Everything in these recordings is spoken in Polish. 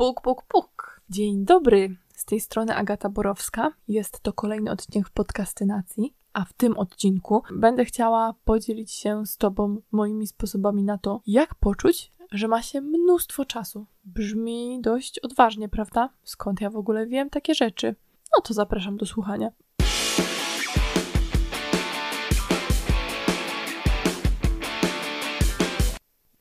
Puk, puk, puk. Dzień dobry. Z tej strony Agata Borowska. Jest to kolejny odcinek podkastynacji. A w tym odcinku będę chciała podzielić się z Tobą moimi sposobami na to, jak poczuć, że ma się mnóstwo czasu. Brzmi dość odważnie, prawda? Skąd ja w ogóle wiem takie rzeczy? No to zapraszam do słuchania.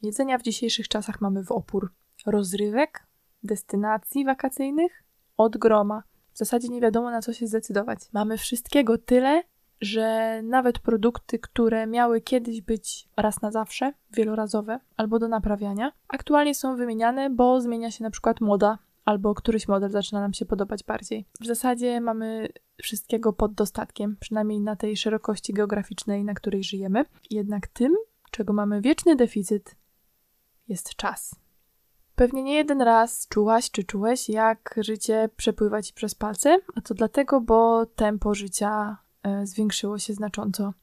Jedzenia w dzisiejszych czasach mamy w opór. Rozrywek destynacji wakacyjnych od groma. W zasadzie nie wiadomo na co się zdecydować. Mamy wszystkiego tyle, że nawet produkty, które miały kiedyś być raz na zawsze, wielorazowe albo do naprawiania, aktualnie są wymieniane, bo zmienia się na przykład moda albo któryś model zaczyna nam się podobać bardziej. W zasadzie mamy wszystkiego pod dostatkiem, przynajmniej na tej szerokości geograficznej, na której żyjemy. Jednak tym, czego mamy wieczny deficyt, jest czas. Pewnie nie jeden raz czułaś czy czułeś, jak życie przepływa ci przez palce, a to dlatego, bo tempo życia e, zwiększyło się znacząco.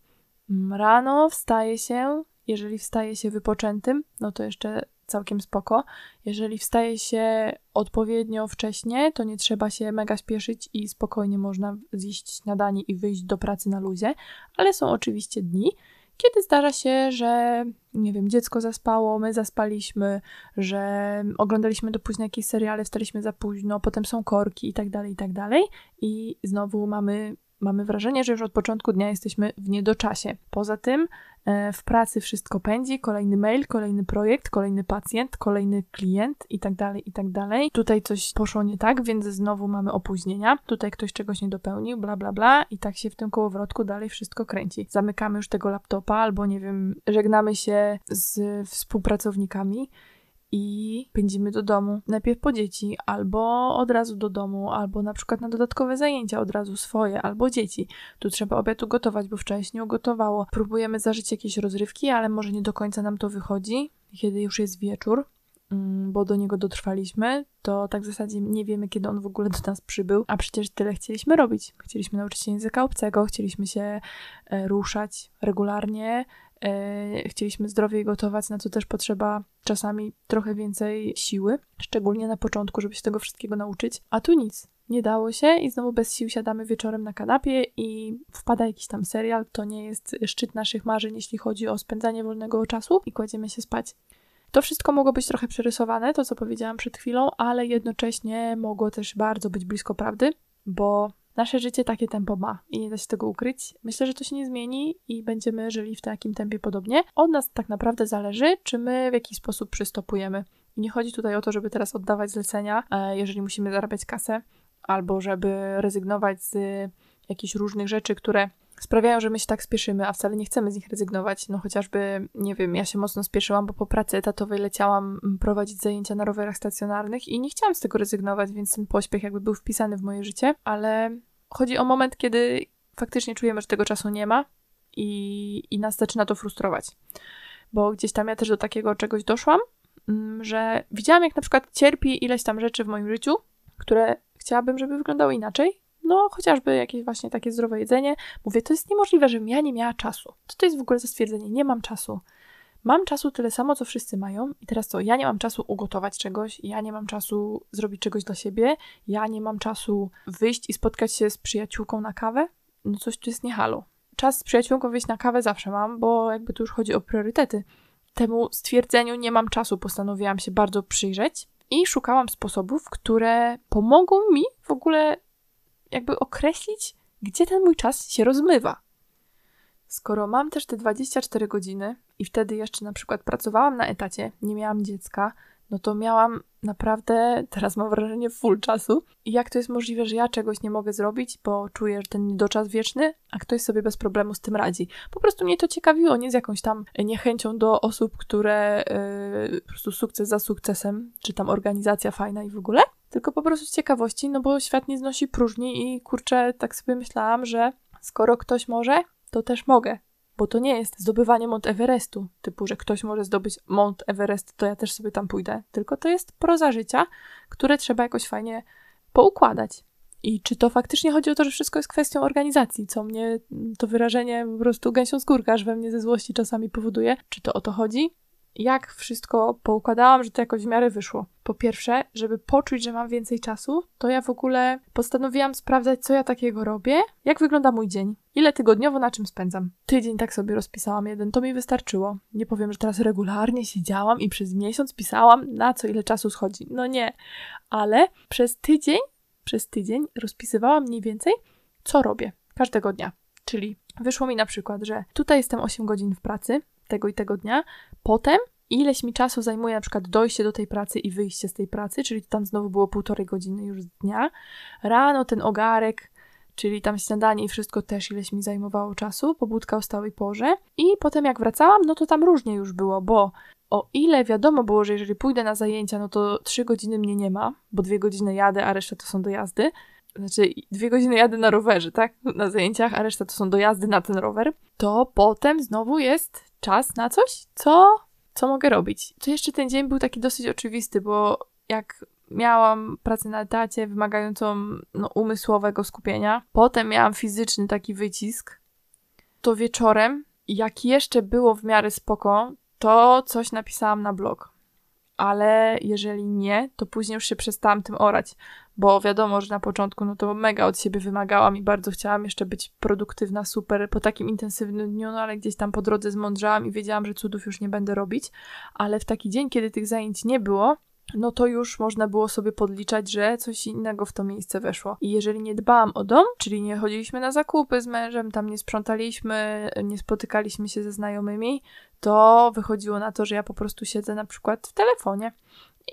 Mm, rano wstaje się, jeżeli wstaje się wypoczętym, no to jeszcze całkiem spoko. Jeżeli wstaje się odpowiednio wcześnie, to nie trzeba się mega śpieszyć i spokojnie można zjeść śniadanie i wyjść do pracy na luzie, ale są oczywiście dni, kiedy zdarza się, że nie wiem, dziecko zaspało, my zaspaliśmy, że oglądaliśmy do późna jakieś seriale, wstaliśmy za późno, potem są korki i tak dalej, i tak dalej. I znowu mamy mamy wrażenie, że już od początku dnia jesteśmy w niedoczasie. Poza tym e, w pracy wszystko pędzi, kolejny mail, kolejny projekt, kolejny pacjent, kolejny klient i tak dalej, i tak dalej. Tutaj coś poszło nie tak, więc znowu mamy opóźnienia. Tutaj ktoś czegoś nie dopełnił, bla, bla, bla i tak się w tym kołowrotku dalej wszystko kręci. Zamykamy już tego laptopa albo, nie wiem, żegnamy się z współpracownikami i pędzimy do domu. Najpierw po dzieci, albo od razu do domu, albo na przykład na dodatkowe zajęcia od razu swoje, albo dzieci. Tu trzeba obiad ugotować, bo wcześniej ugotowało. Próbujemy zażyć jakieś rozrywki, ale może nie do końca nam to wychodzi, kiedy już jest wieczór mm, bo do niego dotrwaliśmy, to tak w zasadzie nie wiemy, kiedy on w ogóle do nas przybył, a przecież tyle chcieliśmy robić. Chcieliśmy nauczyć się języka obcego, chcieliśmy się e, ruszać regularnie, E, chcieliśmy zdrowiej gotować, na co też potrzeba czasami trochę więcej siły, szczególnie na początku, żeby się tego wszystkiego nauczyć. A tu nic. Nie dało się i znowu bez sił siadamy wieczorem na kanapie i wpada jakiś tam serial. To nie jest szczyt naszych marzeń, jeśli chodzi o spędzanie wolnego czasu i kładziemy się spać. To wszystko mogło być trochę przerysowane, to co powiedziałam przed chwilą, ale jednocześnie mogło też bardzo być blisko prawdy, bo nasze życie takie tempo ma i nie da się tego ukryć. Myślę, że to się nie zmieni i będziemy żyli w takim tempie podobnie. Od nas tak naprawdę zależy, czy my w jakiś sposób przystopujemy. I nie chodzi tutaj o to, żeby teraz oddawać zlecenia, e, jeżeli musimy zarabiać kasę, albo żeby rezygnować z jakichś różnych rzeczy, które sprawiają, że my się tak spieszymy, a wcale nie chcemy z nich rezygnować. No chociażby, nie wiem, ja się mocno spieszyłam, bo po pracy etatowej leciałam mm, prowadzić zajęcia na rowerach stacjonarnych i nie chciałam z tego rezygnować, więc ten pośpiech jakby był wpisany w moje życie, ale chodzi o moment, kiedy faktycznie czujemy, że tego czasu nie ma i, i nas zaczyna to frustrować. Bo gdzieś tam ja też do takiego czegoś doszłam, mm, że widziałam, jak na przykład cierpi ileś tam rzeczy w moim życiu, które chciałabym, żeby wyglądały inaczej, no chociażby jakieś właśnie takie zdrowe jedzenie. Mówię, to jest niemożliwe, żebym ja nie miała czasu. To, to jest w ogóle za stwierdzenie, nie mam czasu. Mam czasu tyle samo, co wszyscy mają, i teraz co? Ja nie mam czasu ugotować czegoś, ja nie mam czasu zrobić czegoś dla siebie, ja nie mam czasu wyjść i spotkać się z przyjaciółką na kawę. No coś tu jest nie halo. Czas z przyjaciółką wyjść na kawę zawsze mam, bo jakby tu już chodzi o priorytety. Temu stwierdzeniu nie mam czasu postanowiłam się bardzo przyjrzeć i szukałam sposobów, które pomogą mi w ogóle jakby określić, gdzie ten mój czas się rozmywa. Skoro mam też te 24 godziny i wtedy jeszcze na przykład pracowałam na etacie, nie miałam dziecka, no to miałam naprawdę, teraz mam wrażenie, full czasu. I jak to jest możliwe, że ja czegoś nie mogę zrobić, bo czuję, że ten niedoczas wieczny, a ktoś sobie bez problemu z tym radzi. Po prostu mnie to ciekawiło, nie z jakąś tam niechęcią do osób, które yy, po prostu sukces za sukcesem, czy tam organizacja fajna i w ogóle, tylko po prostu z ciekawości, no bo świat nie znosi próżni i kurczę, tak sobie myślałam, że skoro ktoś może, to też mogę. Bo to nie jest zdobywanie Mont Everestu, typu, że ktoś może zdobyć Mont Everest, to ja też sobie tam pójdę. Tylko to jest proza życia, które trzeba jakoś fajnie poukładać. I czy to faktycznie chodzi o to, że wszystko jest kwestią organizacji, co mnie to wyrażenie po prostu gęsią skórka, aż we mnie ze złości czasami powoduje? Czy to o to chodzi? jak wszystko poukładałam, że to jakoś w miarę wyszło. Po pierwsze, żeby poczuć, że mam więcej czasu, to ja w ogóle postanowiłam sprawdzać, co ja takiego robię, jak wygląda mój dzień, ile tygodniowo na czym spędzam. Tydzień tak sobie rozpisałam jeden, to mi wystarczyło. Nie powiem, że teraz regularnie siedziałam i przez miesiąc pisałam, na co ile czasu schodzi. No nie, ale przez tydzień, przez tydzień rozpisywałam mniej więcej, co robię każdego dnia. Czyli wyszło mi na przykład, że tutaj jestem 8 godzin w pracy, tego i tego dnia. Potem ileś mi czasu zajmuje na przykład dojście do tej pracy i wyjście z tej pracy, czyli tam znowu było półtorej godziny już z dnia. Rano ten ogarek, czyli tam śniadanie i wszystko też ileś mi zajmowało czasu, pobudka o stałej porze. I potem jak wracałam, no to tam różnie już było, bo o ile wiadomo było, że jeżeli pójdę na zajęcia, no to trzy godziny mnie nie ma, bo dwie godziny jadę, a reszta to są dojazdy. Znaczy, dwie godziny jadę na rowerze, tak? Na zajęciach, a reszta to są dojazdy na ten rower. To potem znowu jest czas na coś, co, co mogę robić. To jeszcze ten dzień był taki dosyć oczywisty, bo jak miałam pracę na etacie wymagającą no, umysłowego skupienia, potem miałam fizyczny taki wycisk, to wieczorem, jak jeszcze było w miarę spoko, to coś napisałam na blog ale jeżeli nie, to później już się przestałam tym orać, bo wiadomo, że na początku no to mega od siebie wymagałam i bardzo chciałam jeszcze być produktywna, super po takim intensywnym dniu, no ale gdzieś tam po drodze zmądrzałam i wiedziałam, że cudów już nie będę robić, ale w taki dzień, kiedy tych zajęć nie było, no to już można było sobie podliczać, że coś innego w to miejsce weszło. I jeżeli nie dbałam o dom, czyli nie chodziliśmy na zakupy z mężem, tam nie sprzątaliśmy, nie spotykaliśmy się ze znajomymi, to wychodziło na to, że ja po prostu siedzę na przykład w telefonie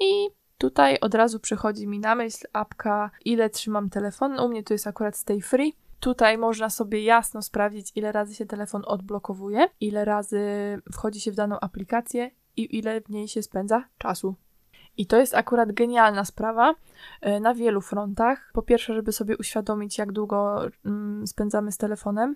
i tutaj od razu przychodzi mi na myśl apka, ile trzymam telefon. U mnie to jest akurat Stay Free. Tutaj można sobie jasno sprawdzić, ile razy się telefon odblokowuje, ile razy wchodzi się w daną aplikację i ile w niej się spędza czasu. I to jest akurat genialna sprawa e, na wielu frontach. Po pierwsze, żeby sobie uświadomić, jak długo mm, spędzamy z telefonem,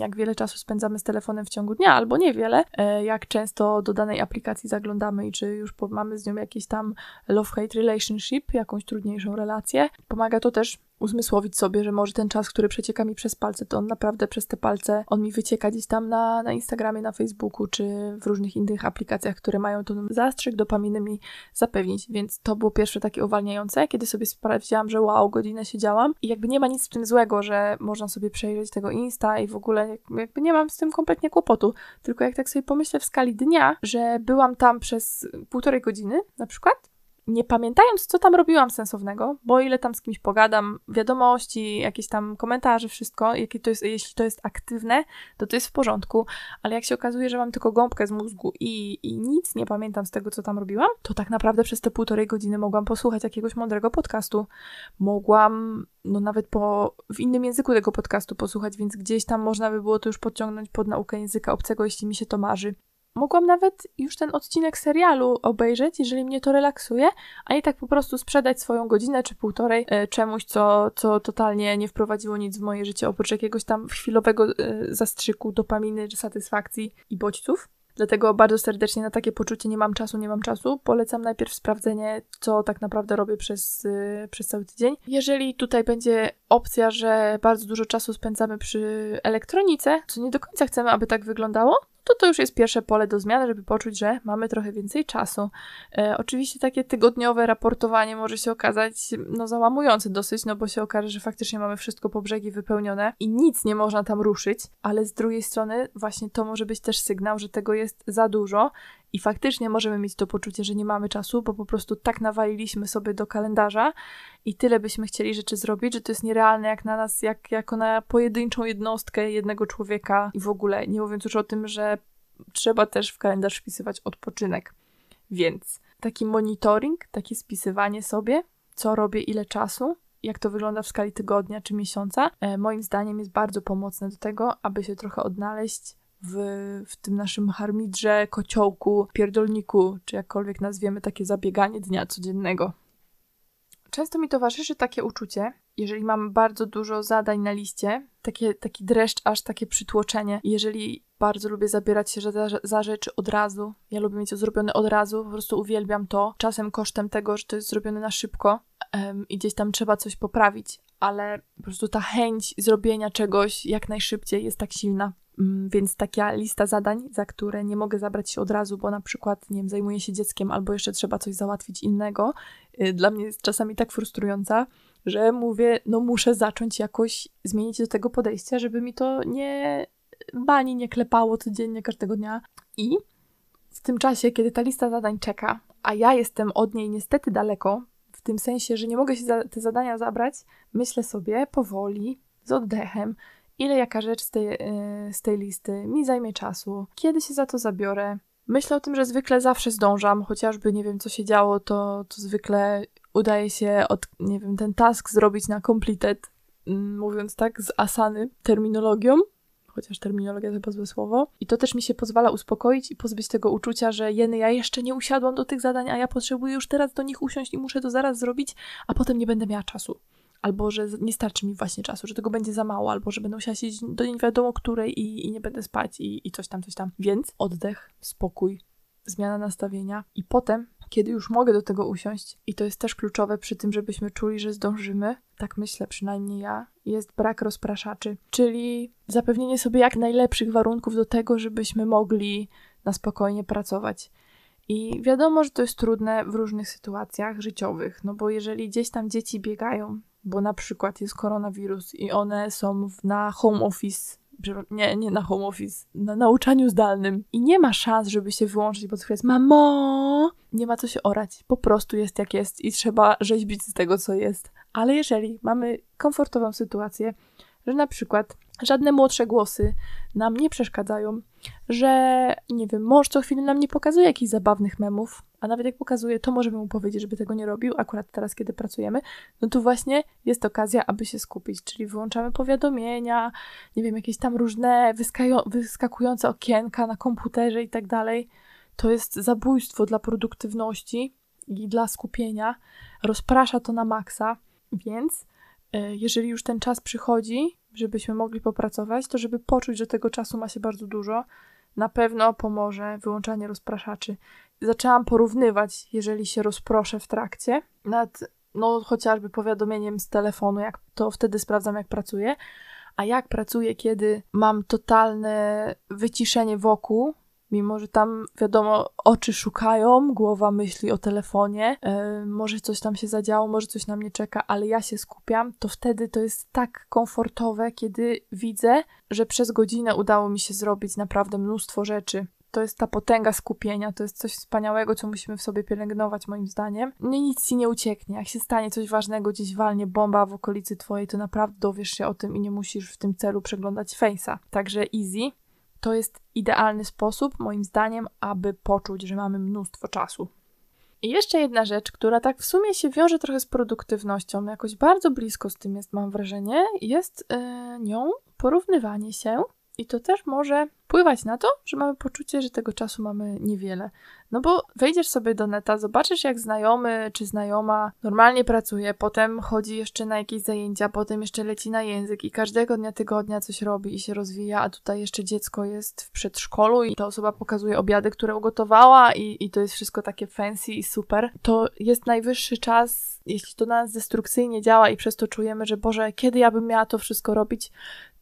jak wiele czasu spędzamy z telefonem w ciągu dnia, albo niewiele, e, jak często do danej aplikacji zaglądamy i czy już mamy z nią jakiś tam love-hate relationship, jakąś trudniejszą relację. Pomaga to też uzmysłowić sobie, że może ten czas, który przecieka mi przez palce, to on naprawdę przez te palce, on mi wycieka gdzieś tam na, na Instagramie, na Facebooku, czy w różnych innych aplikacjach, które mają ten zastrzyk dopaminy mi zapewnić. Więc to było pierwsze takie uwalniające, kiedy sobie sprawdziłam, że wow, godzinę siedziałam i jakby nie ma nic w tym złego, że można sobie przejrzeć tego Insta i w ogóle jakby nie mam z tym kompletnie kłopotu. Tylko jak tak sobie pomyślę w skali dnia, że byłam tam przez półtorej godziny na przykład, nie pamiętając, co tam robiłam sensownego, bo ile tam z kimś pogadam, wiadomości, jakieś tam komentarze, wszystko, jakie to jest, jeśli to jest aktywne, to to jest w porządku, ale jak się okazuje, że mam tylko gąbkę z mózgu i, i nic nie pamiętam z tego, co tam robiłam, to tak naprawdę przez te półtorej godziny mogłam posłuchać jakiegoś mądrego podcastu. Mogłam, no nawet po, w innym języku tego podcastu posłuchać, więc gdzieś tam można by było to już podciągnąć pod naukę języka obcego, jeśli mi się to marzy. Mogłam nawet już ten odcinek serialu obejrzeć, jeżeli mnie to relaksuje, a nie tak po prostu sprzedać swoją godzinę czy półtorej e, czemuś, co, co totalnie nie wprowadziło nic w moje życie, oprócz jakiegoś tam chwilowego e, zastrzyku dopaminy satysfakcji i bodźców. Dlatego bardzo serdecznie na takie poczucie nie mam czasu, nie mam czasu. Polecam najpierw sprawdzenie, co tak naprawdę robię przez, yy, przez cały tydzień. Jeżeli tutaj będzie opcja, że bardzo dużo czasu spędzamy przy elektronice, co nie do końca chcemy, aby tak wyglądało, to to już jest pierwsze pole do zmiany, żeby poczuć, że mamy trochę więcej czasu. E, oczywiście takie tygodniowe raportowanie może się okazać no, załamujące dosyć, no bo się okaże, że faktycznie mamy wszystko po brzegi wypełnione i nic nie można tam ruszyć, ale z drugiej strony właśnie to może być też sygnał, że tego jest za dużo i faktycznie możemy mieć to poczucie, że nie mamy czasu, bo po prostu tak nawaliliśmy sobie do kalendarza i tyle byśmy chcieli rzeczy zrobić, że to jest nierealne jak na nas, jak, jako na pojedynczą jednostkę jednego człowieka i w ogóle. Nie mówiąc już o tym, że trzeba też w kalendarz wpisywać odpoczynek. Więc taki monitoring, takie spisywanie sobie, co robię, ile czasu, jak to wygląda w skali tygodnia czy miesiąca, e, moim zdaniem jest bardzo pomocne do tego, aby się trochę odnaleźć w, w tym naszym harmidrze, kociołku, pierdolniku, czy jakkolwiek nazwiemy takie zabieganie dnia codziennego. Często mi towarzyszy takie uczucie, jeżeli mam bardzo dużo zadań na liście, takie, taki dreszcz, aż takie przytłoczenie. Jeżeli bardzo lubię zabierać się za, za rzeczy od razu, ja lubię mieć to zrobione od razu, po prostu uwielbiam to, czasem kosztem tego, że to jest zrobione na szybko um, i gdzieś tam trzeba coś poprawić, ale po prostu ta chęć zrobienia czegoś jak najszybciej jest tak silna, Mm, więc taka lista zadań, za które nie mogę zabrać się od razu, bo na przykład nie wiem, zajmuję się dzieckiem albo jeszcze trzeba coś załatwić innego, y, dla mnie jest czasami tak frustrująca, że mówię, no muszę zacząć jakoś zmienić do tego podejścia, żeby mi to nie bani, nie klepało codziennie, każdego dnia. I w tym czasie, kiedy ta lista zadań czeka, a ja jestem od niej niestety daleko, w tym sensie, że nie mogę się za te zadania zabrać, myślę sobie powoli, z oddechem, ile jaka rzecz z tej, y, z tej listy mi zajmie czasu, kiedy się za to zabiorę. Myślę o tym, że zwykle zawsze zdążam, chociażby nie wiem co się działo, to, to zwykle udaje się od, nie wiem, ten task zrobić na completed, mm, mówiąc tak z asany terminologią, chociaż terminologia to chyba złe słowo. I to też mi się pozwala uspokoić i pozbyć tego uczucia, że jeny, ja jeszcze nie usiadłam do tych zadań, a ja potrzebuję już teraz do nich usiąść i muszę to zaraz zrobić, a potem nie będę miała czasu albo że nie starczy mi właśnie czasu, że tego będzie za mało, albo że będę musiała siedzieć do nie wiadomo której i, i nie będę spać i, i coś tam, coś tam. Więc oddech, spokój, zmiana nastawienia i potem kiedy już mogę do tego usiąść, i to jest też kluczowe przy tym, żebyśmy czuli, że zdążymy, tak myślę przynajmniej ja, jest brak rozpraszaczy, czyli zapewnienie sobie jak najlepszych warunków do tego, żebyśmy mogli na spokojnie pracować. I wiadomo, że to jest trudne w różnych sytuacjach życiowych, no bo jeżeli gdzieś tam dzieci biegają bo na przykład jest koronawirus i one są na home office nie, nie na home office, na nauczaniu zdalnym i nie ma szans, żeby się wyłączyć pod chwilę mamo, nie ma co się orać, po prostu jest jak jest i trzeba rzeźbić z tego, co jest. Ale jeżeli mamy komfortową sytuację, że na przykład żadne młodsze głosy nam nie przeszkadzają, że nie wiem, mąż co chwilę nam nie pokazuje jakichś zabawnych memów, a nawet jak pokazuje, to możemy mu powiedzieć, żeby tego nie robił, akurat teraz, kiedy pracujemy, no to właśnie jest okazja, aby się skupić, czyli wyłączamy powiadomienia, nie wiem, jakieś tam różne wyskakujące okienka na komputerze i tak dalej. To jest zabójstwo dla produktywności i dla skupienia, rozprasza to na maksa, więc e, jeżeli już ten czas przychodzi, żebyśmy mogli popracować, to żeby poczuć, że tego czasu ma się bardzo dużo, na pewno pomoże wyłączanie rozpraszaczy. Zaczęłam porównywać, jeżeli się rozproszę w trakcie, nad no, chociażby powiadomieniem z telefonu, jak to wtedy sprawdzam, jak pracuję, a jak pracuję, kiedy mam totalne wyciszenie wokół, mimo że tam wiadomo, oczy szukają, głowa myśli o telefonie, yy, może coś tam się zadziało, może coś na mnie czeka, ale ja się skupiam, to wtedy to jest tak komfortowe, kiedy widzę, że przez godzinę udało mi się zrobić naprawdę mnóstwo rzeczy. To jest ta potęga skupienia, to jest coś wspaniałego, co musimy w sobie pielęgnować, moim zdaniem. Nie, nic ci nie ucieknie. Jak się stanie coś ważnego, gdzieś walnie bomba w okolicy twojej, to naprawdę dowiesz się o tym i nie musisz w tym celu przeglądać face'a. Także easy. To jest idealny sposób, moim zdaniem, aby poczuć, że mamy mnóstwo czasu. I jeszcze jedna rzecz, która tak w sumie się wiąże trochę z produktywnością, jakoś bardzo blisko z tym jest, mam wrażenie, jest yy, nią porównywanie się. I to też może wpływać na to, że mamy poczucie, że tego czasu mamy niewiele. No bo wejdziesz sobie do neta, zobaczysz jak znajomy czy znajoma normalnie pracuje, potem chodzi jeszcze na jakieś zajęcia, potem jeszcze leci na język i każdego dnia tygodnia coś robi i się rozwija, a tutaj jeszcze dziecko jest w przedszkolu i ta osoba pokazuje obiady, które ugotowała i, i to jest wszystko takie fancy i super. To jest najwyższy czas, jeśli to na nas destrukcyjnie działa i przez to czujemy, że Boże, kiedy ja bym miała to wszystko robić,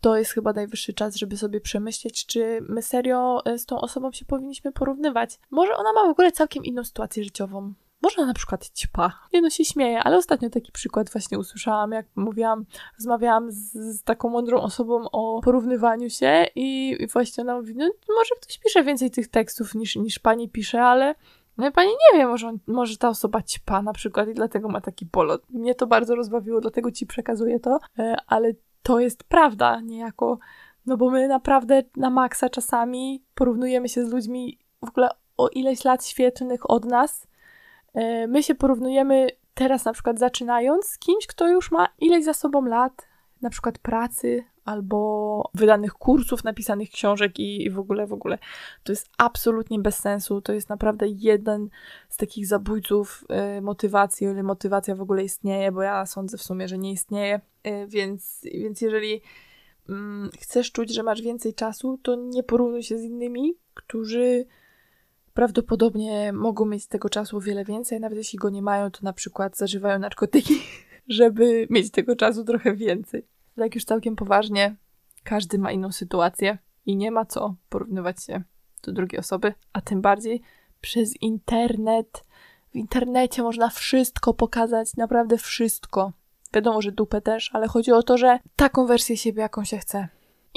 to jest chyba najwyższy czas, żeby sobie przemyśleć, czy my serio e, z tą osobą się powinniśmy porównywać. Może ona ma w ogóle całkiem inną sytuację życiową. Może na przykład ćpa. Nie no, się śmieję, ale ostatnio taki przykład właśnie usłyszałam, jak mówiłam, rozmawiałam z, z taką mądrą osobą o porównywaniu się i, i właśnie ona mówi, no może ktoś pisze więcej tych tekstów niż, niż pani pisze, ale no pani nie wie, może, może ta osoba ćpa na przykład i dlatego ma taki polot. Mnie to bardzo rozbawiło, dlatego ci przekazuję to, e, ale to jest prawda niejako. No bo my naprawdę na maksa czasami porównujemy się z ludźmi w ogóle o ileś lat świetnych od nas. E, my się porównujemy teraz na przykład zaczynając z kimś, kto już ma ileś za sobą lat, na przykład pracy albo wydanych kursów, napisanych książek i, i w ogóle, w ogóle. To jest absolutnie bez sensu. To jest naprawdę jeden z takich zabójców y, motywacji, o ile motywacja w ogóle istnieje, bo ja sądzę w sumie, że nie istnieje. Y, więc, więc jeżeli y, chcesz czuć, że masz więcej czasu, to nie porównuj się z innymi, którzy prawdopodobnie mogą mieć z tego czasu o wiele więcej, nawet jeśli go nie mają, to na przykład zażywają narkotyki, żeby mieć tego czasu trochę więcej tak już całkiem poważnie, każdy ma inną sytuację i nie ma co porównywać się do drugiej osoby, a tym bardziej przez internet. W internecie można wszystko pokazać, naprawdę wszystko. Wiadomo, że dupę też, ale chodzi o to, że taką wersję siebie, jaką się chce.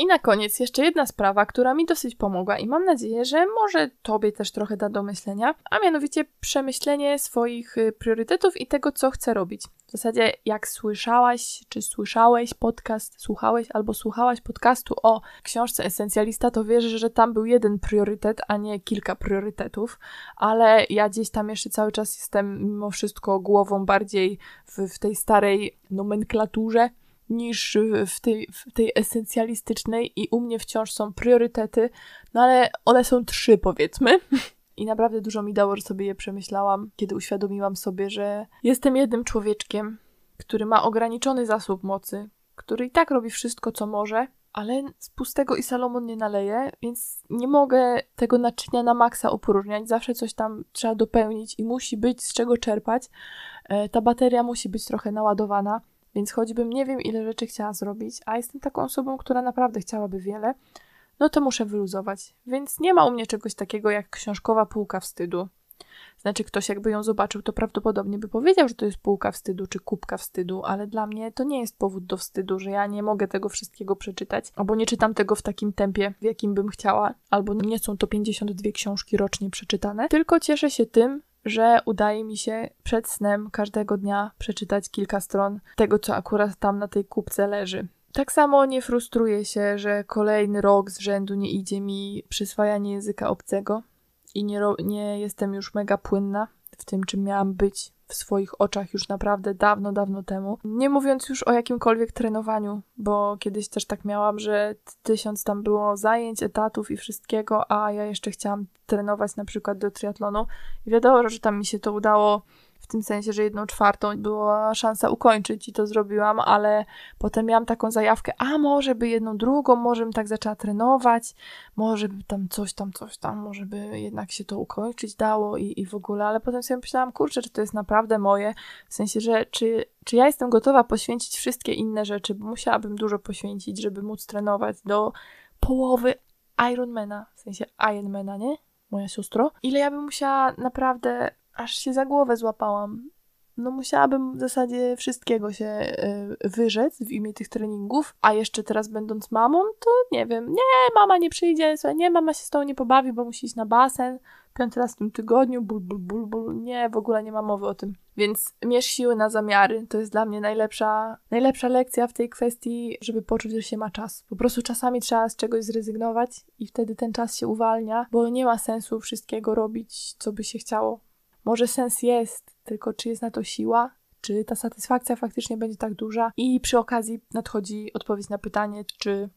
I na koniec jeszcze jedna sprawa, która mi dosyć pomogła i mam nadzieję, że może Tobie też trochę da do myślenia, a mianowicie przemyślenie swoich y, priorytetów i tego, co chcę robić. W zasadzie, jak słyszałaś, czy słyszałeś podcast, słuchałeś albo słuchałaś podcastu o książce Esencjalista, to wierzę, że tam był jeden priorytet, a nie kilka priorytetów, ale ja gdzieś tam jeszcze cały czas jestem mimo wszystko głową bardziej w, w tej starej nomenklaturze niż w tej, w tej esencjalistycznej i u mnie wciąż są priorytety, no ale one są trzy powiedzmy. I naprawdę dużo mi dało, że sobie je przemyślałam, kiedy uświadomiłam sobie, że jestem jednym człowieczkiem, który ma ograniczony zasób mocy, który i tak robi wszystko, co może, ale z pustego i Salomon nie naleje, więc nie mogę tego naczynia na maksa opróżniać. Zawsze coś tam trzeba dopełnić i musi być z czego czerpać. E, ta bateria musi być trochę naładowana. Więc choćbym nie wiem, ile rzeczy chciała zrobić, a jestem taką osobą, która naprawdę chciałaby wiele, no to muszę wyluzować. Więc nie ma u mnie czegoś takiego jak książkowa półka wstydu. Znaczy, ktoś jakby ją zobaczył, to prawdopodobnie by powiedział, że to jest półka wstydu czy kubka wstydu, ale dla mnie to nie jest powód do wstydu, że ja nie mogę tego wszystkiego przeczytać, albo nie czytam tego w takim tempie, w jakim bym chciała, albo nie są to 52 książki rocznie przeczytane, tylko cieszę się tym, że udaje mi się przed snem każdego dnia przeczytać kilka stron tego, co akurat tam na tej kupce leży. Tak samo nie frustruję się, że kolejny rok z rzędu nie idzie mi przyswajanie języka obcego i nie, nie jestem już mega płynna w tym, czym miałam być w swoich oczach już naprawdę dawno, dawno temu. Nie mówiąc już o jakimkolwiek trenowaniu, bo kiedyś też tak miałam, że tysiąc tam było zajęć, etatów i wszystkiego, a ja jeszcze chciałam trenować na przykład do triatlonu. I wiadomo, że tam mi się to udało w tym sensie, że jedną czwartą była szansa ukończyć i to zrobiłam, ale potem miałam taką zajawkę, a może by jedną drugą, może bym tak zaczęła trenować, może by tam coś tam, coś tam, może by jednak się to ukończyć dało i, i w ogóle, ale potem sobie myślałam, kurczę, czy to jest naprawdę moje, w sensie, że czy, czy ja jestem gotowa poświęcić wszystkie inne rzeczy, bo musiałabym dużo poświęcić, żeby móc trenować do połowy Ironmana, w sensie Ironmana, nie? moja siostro, ile ja bym musiała naprawdę aż się za głowę złapałam. No musiałabym w zasadzie wszystkiego się y, wyrzec w imię tych treningów, a jeszcze teraz będąc mamą, to nie wiem, nie, mama nie przyjdzie, słuchaj, nie, mama się z tą nie pobawi, bo musi iść na basen, piąty raz w tym tygodniu, ból, ból, ból, ból, nie, w ogóle nie ma mowy o tym. Więc mierz siły na zamiary, to jest dla mnie najlepsza, najlepsza lekcja w tej kwestii, żeby poczuć, że się ma czas. Po prostu czasami trzeba z czegoś zrezygnować i wtedy ten czas się uwalnia, bo nie ma sensu wszystkiego robić, co by się chciało może sens jest, tylko czy jest na to siła? Czy ta satysfakcja faktycznie będzie tak duża? I przy okazji nadchodzi odpowiedź na pytanie, czy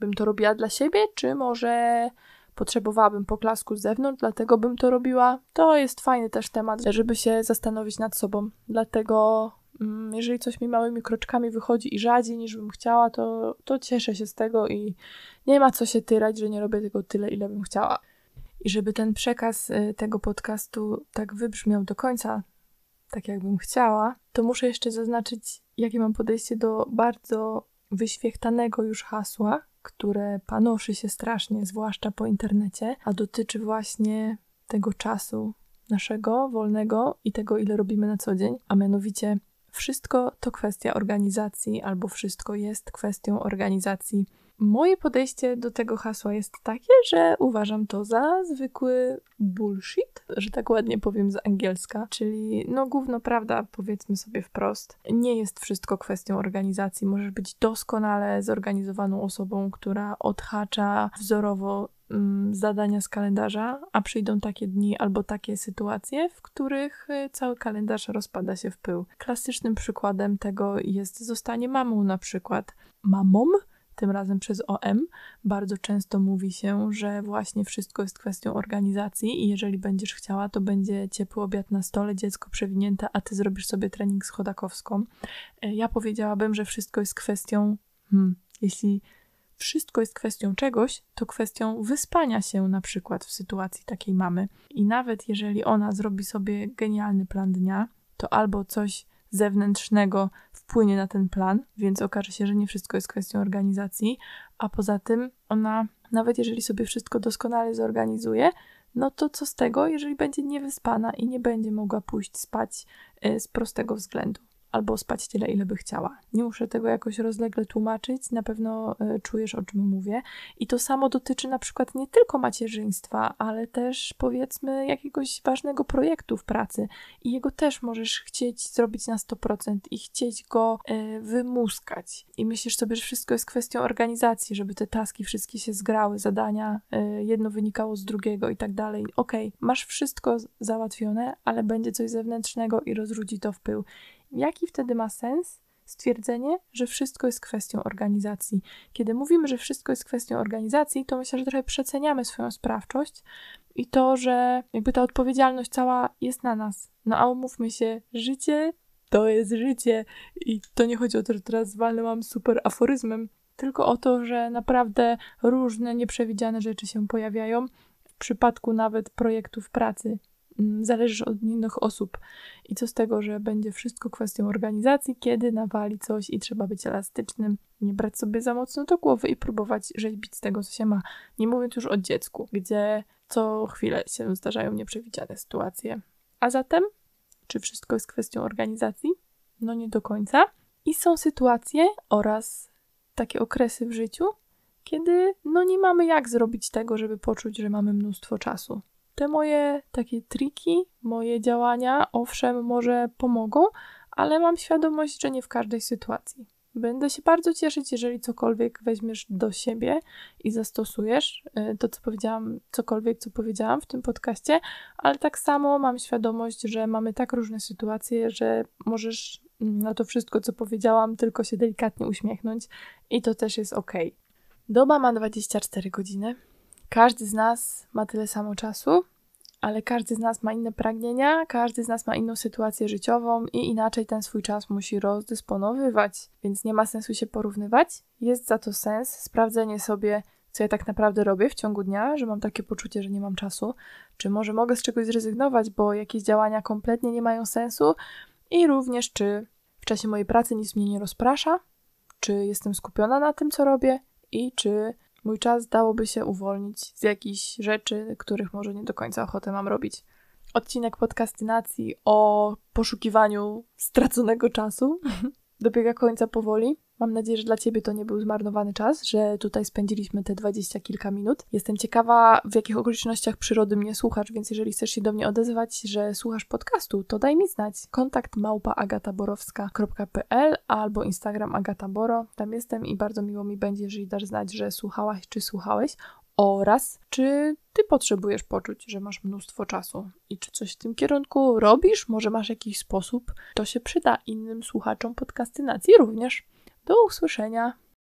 bym to robiła dla siebie, czy może potrzebowałabym poklasku z zewnątrz, dlatego bym to robiła. To jest fajny też temat, żeby się zastanowić nad sobą. Dlatego mm, jeżeli coś mi małymi kroczkami wychodzi i rzadziej niż bym chciała, to, to cieszę się z tego i nie ma co się tyrać, że nie robię tego tyle, ile bym chciała i żeby ten przekaz y, tego podcastu tak wybrzmiał do końca, tak jakbym chciała, to muszę jeszcze zaznaczyć, jakie mam podejście do bardzo wyświechtanego już hasła, które panoszy się strasznie, zwłaszcza po internecie, a dotyczy właśnie tego czasu naszego, wolnego i tego, ile robimy na co dzień, a mianowicie wszystko to kwestia organizacji, albo wszystko jest kwestią organizacji Moje podejście do tego hasła jest takie, że uważam to za zwykły bullshit, że tak ładnie powiem z angielska, czyli no gówno prawda, powiedzmy sobie wprost. Nie jest wszystko kwestią organizacji. Możesz być doskonale zorganizowaną osobą, która odhacza wzorowo mm, zadania z kalendarza, a przyjdą takie dni albo takie sytuacje, w których y, cały kalendarz rozpada się w pył. Klasycznym przykładem tego jest zostanie mamą na przykład. Mamą? tym razem przez OM, bardzo często mówi się, że właśnie wszystko jest kwestią organizacji i jeżeli będziesz chciała, to będzie ciepły obiad na stole, dziecko przewinięte, a ty zrobisz sobie trening z chodakowską. E, ja powiedziałabym, że wszystko jest kwestią, hmm, jeśli wszystko jest kwestią czegoś, to kwestią wyspania się na przykład w sytuacji takiej mamy. I nawet jeżeli ona zrobi sobie genialny plan dnia, to albo coś zewnętrznego wpłynie na ten plan, więc okaże się, że nie wszystko jest kwestią organizacji, a poza tym ona, nawet jeżeli sobie wszystko doskonale zorganizuje, no to co z tego, jeżeli będzie niewyspana i nie będzie mogła pójść spać y, z prostego względu albo spać tyle, ile by chciała. Nie muszę tego jakoś rozlegle tłumaczyć, na pewno e, czujesz, o czym mówię. I to samo dotyczy na przykład nie tylko macierzyństwa, ale też powiedzmy jakiegoś ważnego projektu w pracy i jego też możesz chcieć zrobić na 100% i chcieć go e, wymuskać. I myślisz sobie, że wszystko jest kwestią organizacji, żeby te taski wszystkie się zgrały, zadania, e, jedno wynikało z drugiego i tak dalej. Okej, okay, masz wszystko załatwione, ale będzie coś zewnętrznego i rozrzuci to w pył. Jaki wtedy ma sens stwierdzenie, że wszystko jest kwestią organizacji? Kiedy mówimy, że wszystko jest kwestią organizacji, to myślę, że trochę przeceniamy swoją sprawczość i to, że jakby ta odpowiedzialność cała jest na nas. No a umówmy się, życie to jest życie i to nie chodzi o to, że teraz walnę super aforyzmem, tylko o to, że naprawdę różne nieprzewidziane rzeczy się pojawiają w przypadku nawet projektów pracy zależysz od innych osób. I co z tego, że będzie wszystko kwestią organizacji, kiedy nawali coś i trzeba być elastycznym, nie brać sobie za mocno do głowy i próbować rzeźbić z tego, co się ma. Nie mówiąc już o dziecku, gdzie co chwilę się zdarzają nieprzewidziane sytuacje. A zatem, czy wszystko jest kwestią organizacji? No nie do końca. I są sytuacje oraz takie okresy w życiu, kiedy no nie mamy jak zrobić tego, żeby poczuć, że mamy mnóstwo czasu te moje takie triki, moje działania, owszem, może pomogą, ale mam świadomość, że nie w każdej sytuacji. Będę się bardzo cieszyć, jeżeli cokolwiek weźmiesz do siebie i zastosujesz y, to, co powiedziałam, cokolwiek, co powiedziałam w tym podcaście, ale tak samo mam świadomość, że mamy tak różne sytuacje, że możesz mm, na to wszystko, co powiedziałam, tylko się delikatnie uśmiechnąć i to też jest ok. Doba ma 24 godziny, każdy z nas ma tyle samo czasu, ale każdy z nas ma inne pragnienia, każdy z nas ma inną sytuację życiową i inaczej ten swój czas musi rozdysponowywać, więc nie ma sensu się porównywać. Jest za to sens sprawdzenie sobie, co ja tak naprawdę robię w ciągu dnia, że mam takie poczucie, że nie mam czasu, czy może mogę z czegoś zrezygnować, bo jakieś działania kompletnie nie mają sensu, i również czy w czasie mojej pracy nic mnie nie rozprasza, czy jestem skupiona na tym, co robię i czy Mój czas dałoby się uwolnić z jakichś rzeczy, których może nie do końca ochotę mam robić. Odcinek podcastynacji o poszukiwaniu straconego czasu dobiega końca powoli. Mam nadzieję, że dla Ciebie to nie był zmarnowany czas, że tutaj spędziliśmy te dwadzieścia kilka minut. Jestem ciekawa, w jakich okolicznościach przyrody mnie słuchasz, więc jeżeli chcesz się do mnie odezwać, że słuchasz podcastu, to daj mi znać. Kontakt małpaagataborowska.pl albo Instagram agataboro. Tam jestem i bardzo miło mi będzie, jeżeli dasz znać, że słuchałaś czy słuchałeś oraz czy ty potrzebujesz poczuć, że masz mnóstwo czasu i czy coś w tym kierunku robisz, może masz jakiś sposób, to się przyda innym słuchaczom podkastynacji również. Do usłyszenia.